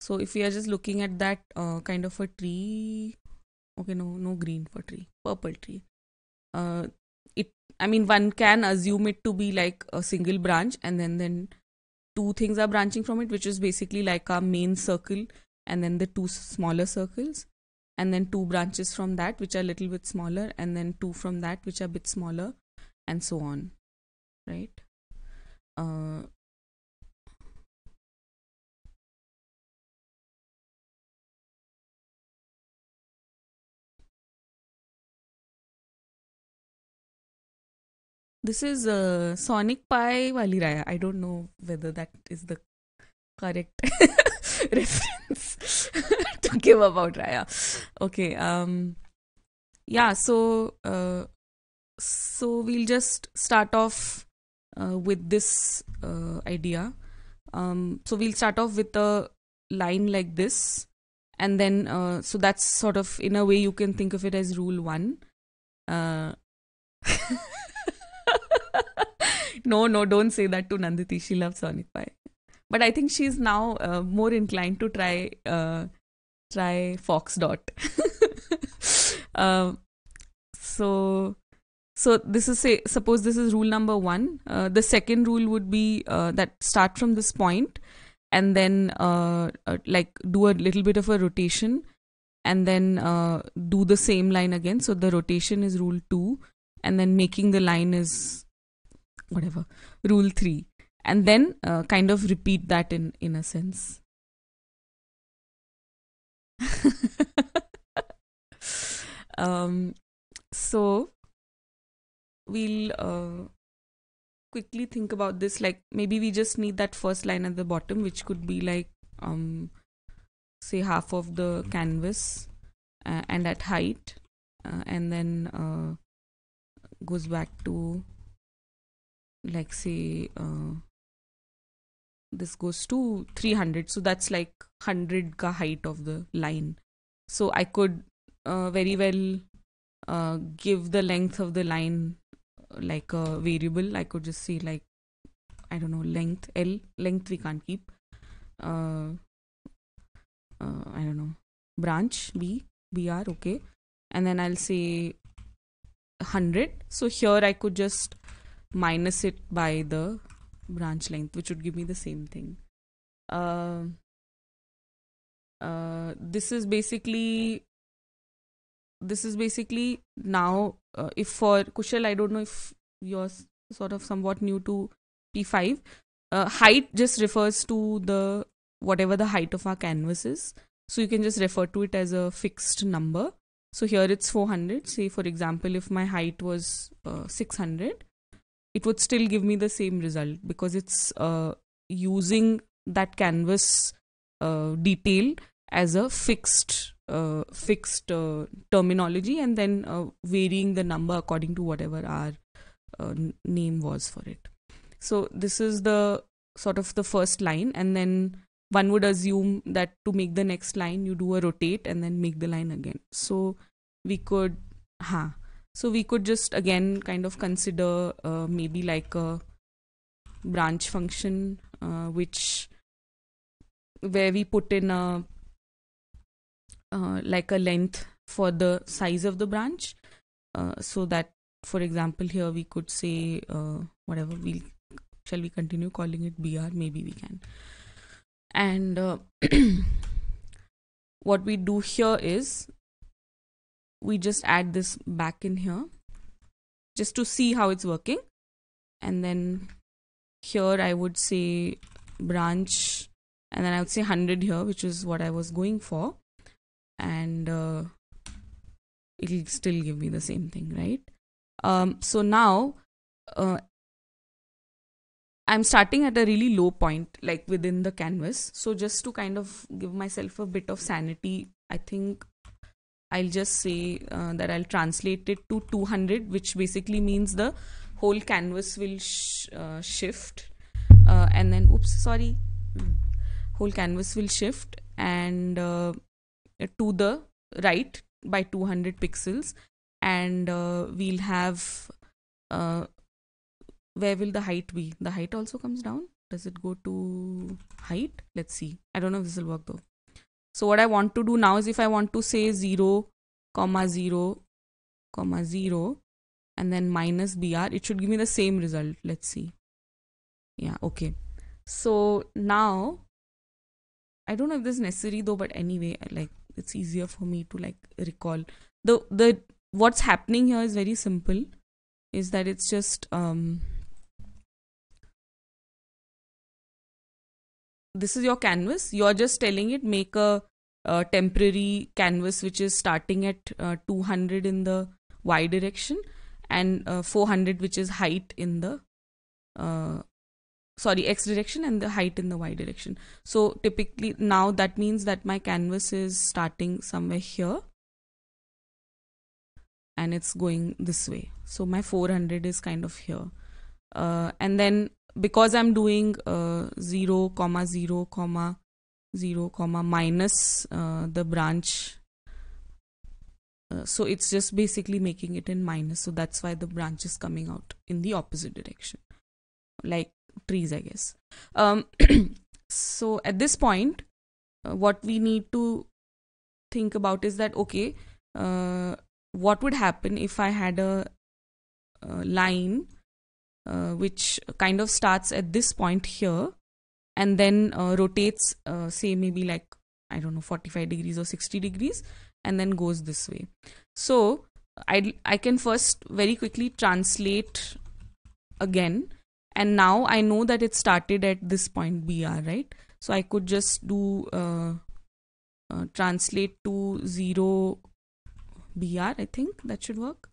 So if we are just looking at that uh, kind of a tree, okay, no, no green for tree, purple tree. Uh, it, I mean, one can assume it to be like a single branch, and then then two things are branching from it, which is basically like our main circle, and then the two smaller circles, and then two branches from that, which are little bit smaller, and then two from that, which are bit smaller, and so on, right? Uh, This is uh, Sonic Pie Wali Raya. I don't know whether that is the correct reference to give about Raya. Okay. Um, yeah. So uh, so we'll just start off uh, with this uh, idea. Um, so we'll start off with a line like this, and then uh, so that's sort of in a way you can think of it as rule one. Uh, no, no, don't say that to Nanditi. She loves Sonic Pai. But I think she's now uh, more inclined to try uh, try Fox Dot. Uh, so so this is say suppose this is rule number one. Uh, the second rule would be uh, that start from this point and then like do a little bit of a rotation and then do the same line again. So the rotation is rule two, and then making the line is whatever rule 3 and then uh, kind of repeat that in in a sense um so we'll uh, quickly think about this like maybe we just need that first line at the bottom which could be like um say half of the canvas uh, and at height uh, and then uh, goes back to like say uh, this goes to 300 so that's like 100 ka height of the line so i could uh, very well uh, give the length of the line like a variable i could just say like i don't know length l length we can't keep uh, uh i don't know branch b br okay and then i'll say 100 so here i could just minus it by the branch length which would give me the same thing uh, uh, this is basically this is basically now uh, if for kushal i don't know if you're sort of somewhat new to p5 uh, height just refers to the whatever the height of our canvas is so you can just refer to it as a fixed number so here it's 400 say for example if my height was uh, 600 it would still give me the same result because it's uh, using that canvas uh, detail as a fixed uh, fixed uh, terminology and then uh, varying the number according to whatever our uh, name was for it so this is the sort of the first line and then one would assume that to make the next line you do a rotate and then make the line again so we could huh so we could just again kind of consider uh, maybe like a branch function uh, which where we put in a uh, like a length for the size of the branch uh, so that for example here we could say uh, whatever we shall we continue calling it br maybe we can and uh, what we do here is we just add this back in here just to see how it's working and then here I would say branch and then I would say 100 here which is what I was going for and uh, it'll still give me the same thing right um, so now uh, I'm starting at a really low point like within the canvas so just to kind of give myself a bit of sanity I think I'll just say uh, that I'll translate it to 200, which basically means the whole canvas will sh uh, shift. Uh, and then, oops, sorry, hmm. whole canvas will shift and uh, to the right by 200 pixels. And uh, we'll have, uh, where will the height be? The height also comes down. Does it go to height? Let's see. I don't know if this will work though. So what I want to do now is if I want to say 0, comma 0, comma 0 and then minus BR, it should give me the same result. Let's see. Yeah, okay. So now, I don't know if this is necessary though, but anyway, like it's easier for me to like recall. The, the, what's happening here is very simple is that it's just, um, this is your canvas you're just telling it make a, temporary canvas which is starting at uh, 200 in the y direction and uh, 400 which is height in the uh, sorry x direction and the height in the y direction so typically now that means that my canvas is starting somewhere here and it's going this way so my 400 is kind of here uh, and then because I'm doing uh, 0 comma 0 comma 0 comma minus uh, the branch uh, so it's just basically making it in minus so that's why the branch is coming out in the opposite direction like trees i guess um, so at this point uh, what we need to think about is that okay uh, what would happen if i had a, a line uh, which kind of starts at this point here and then uh, rotates uh, say maybe like i don't know 45 degrees or 60 degrees and then goes this way so i i can first very quickly translate again and now i know that it started at this point br right so i could just do uh, uh, translate to 0 br i think that should work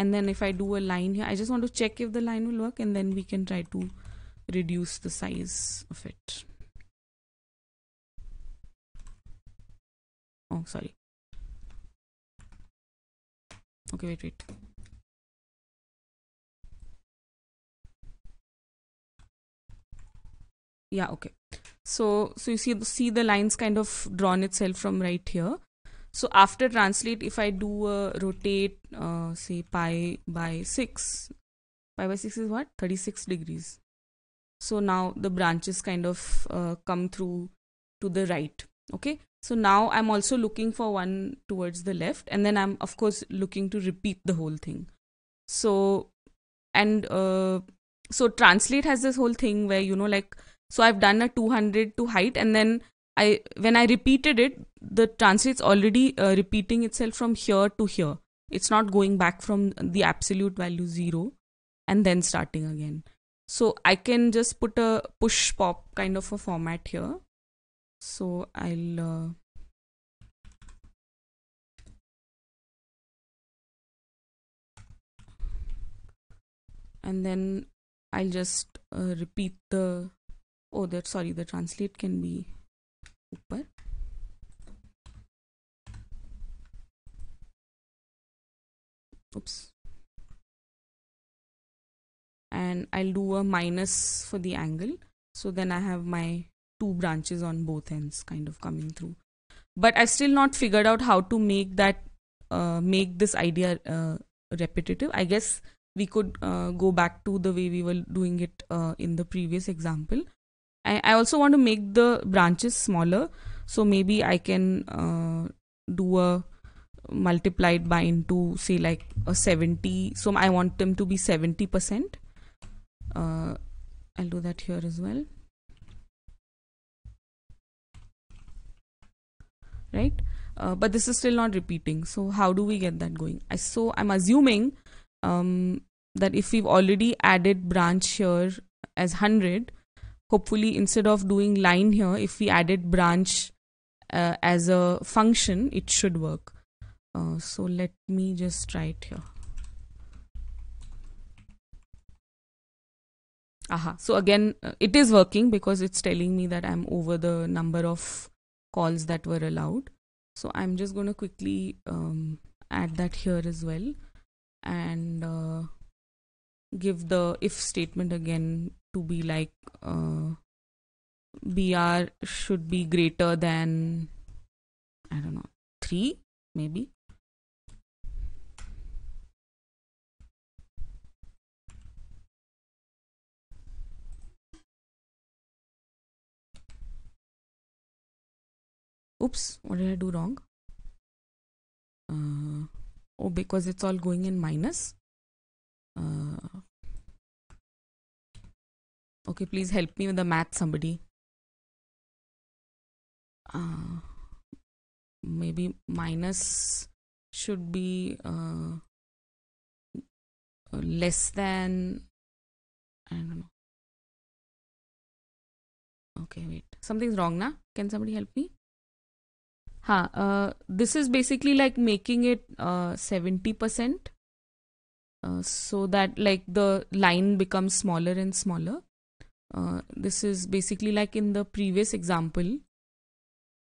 and then if I do a line here I just want to check if the line will work and then we can try to reduce the size of it oh sorry okay wait wait yeah okay so so you see see the lines kind of drawn itself from right here so after translate, if I do a rotate, uh, say pi by 6, pi by 6 is what? 36 degrees. So now the branches kind of uh, come through to the right. Okay. So now I'm also looking for one towards the left. And then I'm, of course, looking to repeat the whole thing. So, and uh, so translate has this whole thing where, you know, like, so I've done a 200 to height and then I when I repeated it, the translate's already uh, repeating itself from here to here. It's not going back from the absolute value zero and then starting again. So I can just put a push pop kind of a format here. So I'll uh, and then I'll just uh, repeat the oh that sorry the translate can be ऊपर oops and I'll do a minus for the angle so then I have my two branches on both ends kind of coming through but i still not figured out how to make that uh, make this idea uh, repetitive I guess we could uh, go back to the way we were doing it uh, in the previous example I, I also want to make the branches smaller so maybe I can uh, do a multiplied by into say like a 70 so I want them to be 70 percent uh, I'll do that here as well right uh, but this is still not repeating so how do we get that going I, so I'm assuming um, that if we've already added branch here as 100 hopefully instead of doing line here if we added branch uh, as a function it should work uh, so let me just try it here aha so again uh, it is working because it's telling me that i'm over the number of calls that were allowed so i'm just going to quickly um, add that here as well and uh, give the if statement again to be like uh, br should be greater than i don't know 3 maybe oops what did i do wrong uh, oh because it's all going in minus uh, okay, please help me with the math, somebody. Uh, maybe minus should be uh, uh, less than, I don't know. Okay, wait. Something's wrong, na? Can somebody help me? Huh, uh, this is basically like making it uh, 70% uh, so that like the line becomes smaller and smaller. Uh, this is basically like in the previous example.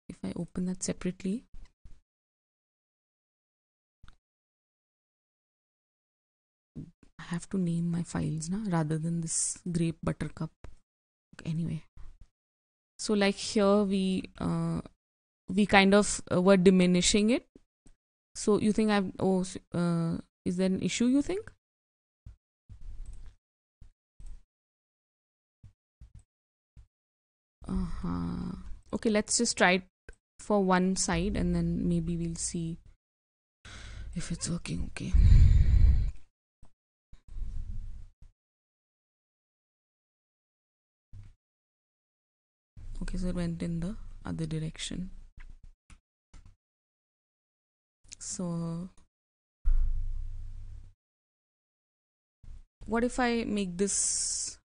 If I open that separately. I have to name my files now rather than this grape buttercup. Anyway. So like here we uh, we kind of uh, were diminishing it. So you think I've oh uh, is there an issue you think? Uh-huh. Okay, let's just try it for one side and then maybe we'll see if it's working okay. Okay, so it went in the other direction. So what if I make this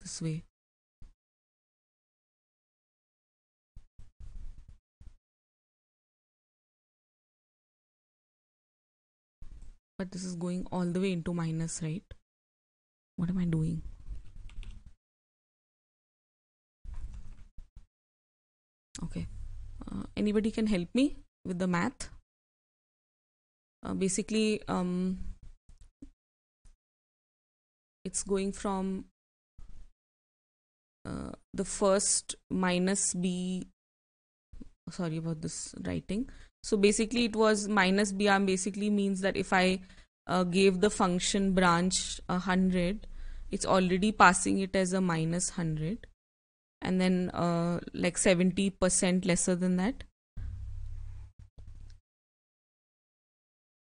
this way? But this is going all the way into minus, right? What am I doing? Okay. Uh, anybody can help me with the math? Uh, basically, um, it's going from uh, the first minus b sorry about this writing so basically it was minus b arm basically means that if i uh, gave the function branch 100 it's already passing it as a minus 100 and then uh, like 70% lesser than that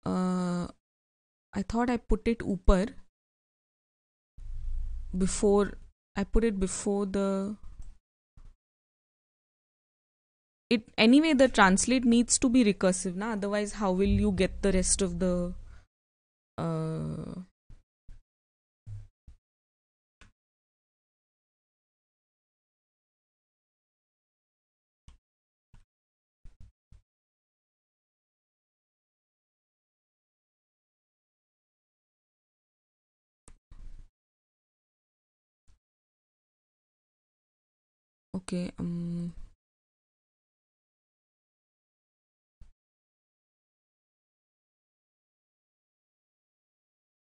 uh, I thought I put it upper before I put it before the it anyway the translate needs to be recursive na otherwise how will you get the rest of the uh, okay um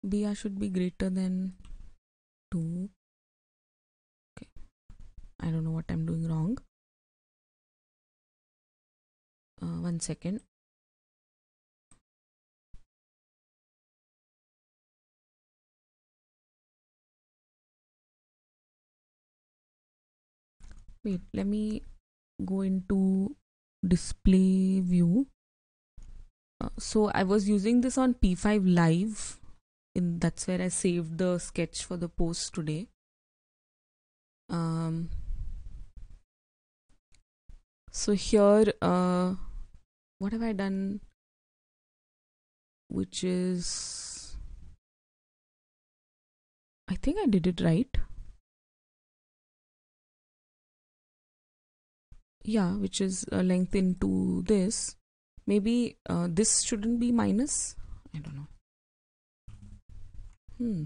br should be greater than 2 okay i don't know what i'm doing wrong uh, one second wait let me go into display view uh, so I was using this on P5 live in that's where I saved the sketch for the post today um, so here uh, what have I done which is I think I did it right yeah which is a uh, length into this maybe uh, this shouldn't be minus i don't know hmm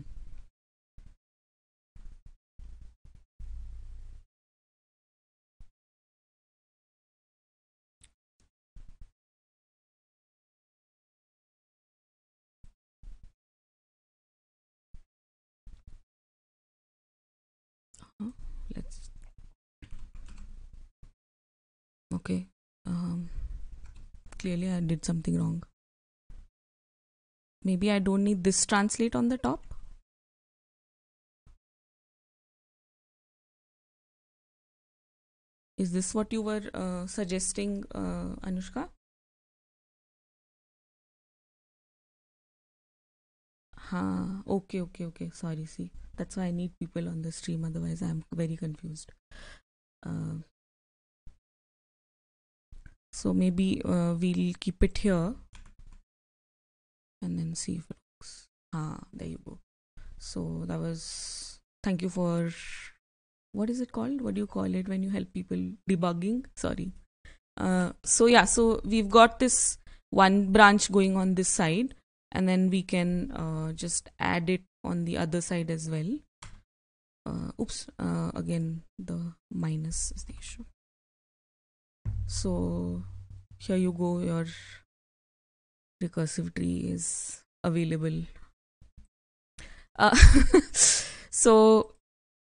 okay um, clearly I did something wrong maybe I don't need this translate on the top is this what you were uh, suggesting uh, Anushka Ha. okay, okay, okay. Sorry, see, that's why I need people on the stream, otherwise, I'm very confused. Uh, so maybe uh, we'll keep it here and then see if it works ah there you go so that was thank you for what is it called what do you call it when you help people debugging sorry uh, so yeah so we've got this one branch going on this side and then we can uh, just add it on the other side as well uh, oops uh, again the minus is the issue so here you go your recursive tree is available uh, so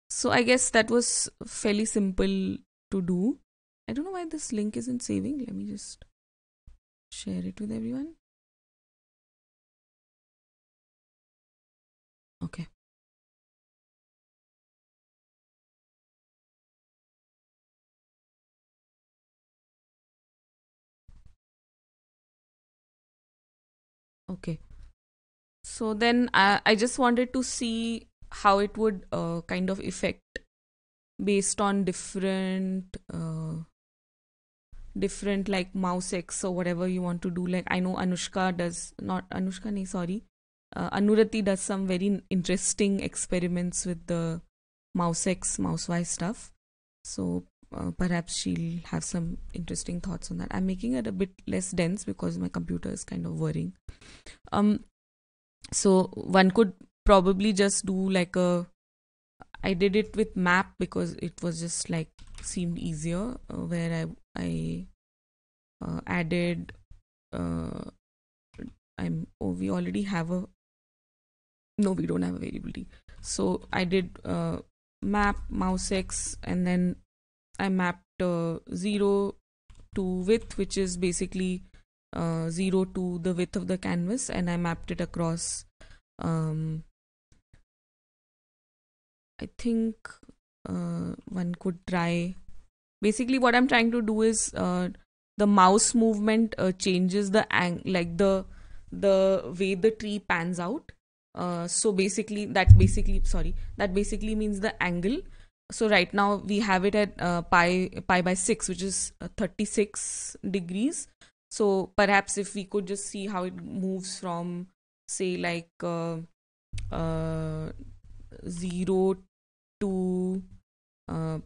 so i guess that was fairly simple to do i don't know why this link isn't saving let me just share it with everyone okay So then I, I just wanted to see how it would uh, kind of affect based on different uh, different like mouse x or whatever you want to do like i know anushka does not anushka nahi sorry uh, anurati does some very interesting experiments with the mouse x mouse y stuff so uh, perhaps she'll have some interesting thoughts on that i'm making it a bit less dense because my computer is kind of worrying um so one could probably just do like a I did it with map because it was just like seemed easier uh, where I I uh, added uh, I'm oh we already have a no we don't have a variability. so I did uh, map mouse x and then I mapped uh, 0 to width which is basically uh, 0 to the width of the canvas and I mapped it across um, I think uh, one could try basically what I'm trying to do is uh, the mouse movement uh, changes the ang like the the way the tree pans out uh, so basically that basically sorry that basically means the angle so right now we have it at uh, pi pi by 6 which is 36 degrees so perhaps if we could just see how it moves from, say, like uh, uh, 0 to uh,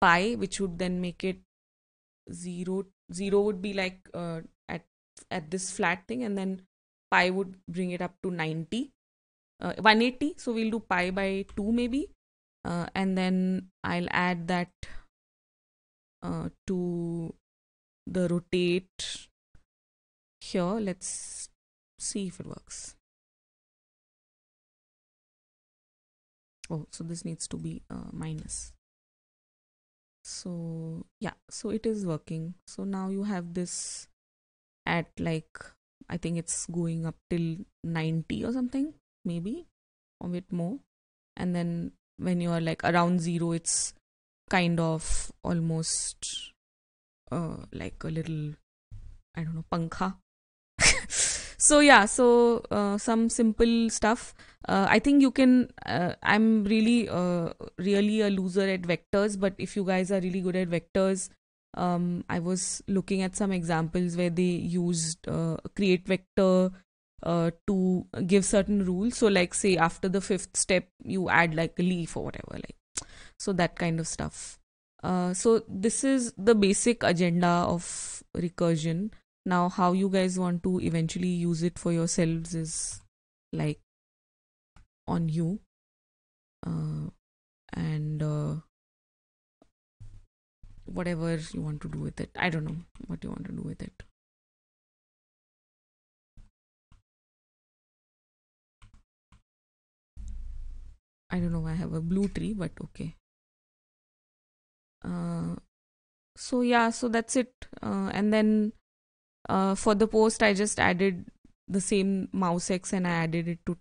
pi, which would then make it 0. 0 would be like uh, at, at this flat thing, and then pi would bring it up to 90. Uh, 180 so we'll do pi by 2 maybe uh, and then i'll add that uh, to the rotate here let's see if it works oh so this needs to be uh, minus so yeah so it is working so now you have this at like i think it's going up till 90 or something maybe a bit more and then when you are like around zero it's kind of almost uh, like a little i don't know pankha so yeah so uh, some simple stuff uh, i think you can uh, i'm really uh, really a loser at vectors but if you guys are really good at vectors um, i was looking at some examples where they used uh, create vector uh, to give certain rules so like say after the fifth step you add like a leaf or whatever like so that kind of stuff so this is the basic agenda of recursion now how you guys want to eventually use it for yourselves is like on you uh, and uh, whatever you want to do with it i don't know what you want to do with it i don't know i have a blue tree but okay uh, so yeah so that's it uh, and then uh, for the post I just added the same mouse X and I added it to